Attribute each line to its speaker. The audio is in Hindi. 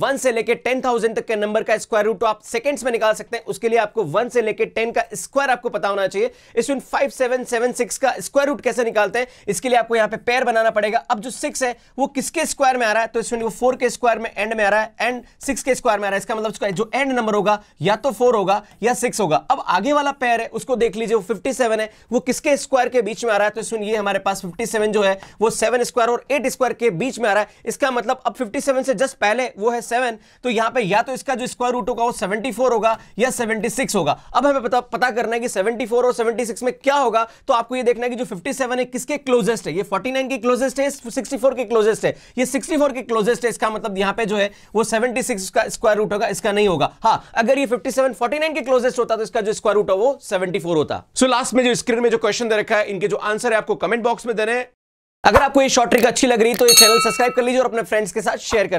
Speaker 1: वन से लेकर टेन थाउजेंड तक के नंबर का स्क्वायर रूट तो आप सेकंड्स में निकाल सकते हैं उसके लिए आपको वन से लेकर टेन का स्क्वायर आपको पता होना चाहिए इसमें फाइव सेवन सेवन सिक्स का स्क्वायर रूट कैसे निकालते हैं इसके लिए आपको यहाँ पे पेयर बनाना पड़ेगा अब जो सिक्स है वो किसके स्क्वायर में आ रहा है तो इसमें वो फोर के स्क्वायर में एंड में आ रहा है एंड सिक्स के स्क्वायर में आ रहा है इसका मतलब जो एंड नंबर होगा या तो फोर होगा या सिक्स होगा अब आगे वाला पेयर है उसको देख लीजिए वो फिफ्टी है वो किसके स्क्वायर के बीच में आ रहा है तो इसमें ये हमारे पास फिफ्टी जो है वो सेवन स्क्वायर और एट स्क्वायर के बीच में आ रहा है इसका मतलब अब फिफ्टी से जस्ट पहले वो है सेवन तो यहां पर या तो इसका जो स्क्वायर रूट होगा वो सेवेंटी फोर होगा या सेवेंटी सिक्स होगा अब हमें पता पता करना है कि सेवेंटी फोर और सेवेंटी सिक्स में क्या होगा तो आपको ये देखना है कि जो फिफ्टी सेवन है किसके क्लोजेस्ट है ये फोर्टी नाइन की क्लोजेस्ट है सिक्सटी फोर की क्लोजेस्ट है ये सिक्सटी फोर की क्लोजेस्ट है इसका मतलब यहां पर जो है वो सेवेंटी सिक्स का स्क्वायर रूट होगा इसका नहीं होगा हाँ अगर ये फिफ्टी सेवन फोर्टी नाइन के क्लोजेस्ट होता तो इसका जो स्क्वायर रूट है वो सेवेंटी फोर होता सो so, लास्ट में जो स्क्रीन में जो क्वेश्चन दे रखा है इनके जो आंसर है आपको कमेंट बॉक्स में देने अगर आपको ये शॉर्ट ट्रिक अच्छी लग रही तो ये चैनल सब्सक्राइब कर लीजिए और अपने फ्रेंड्स के साथ शेयर कर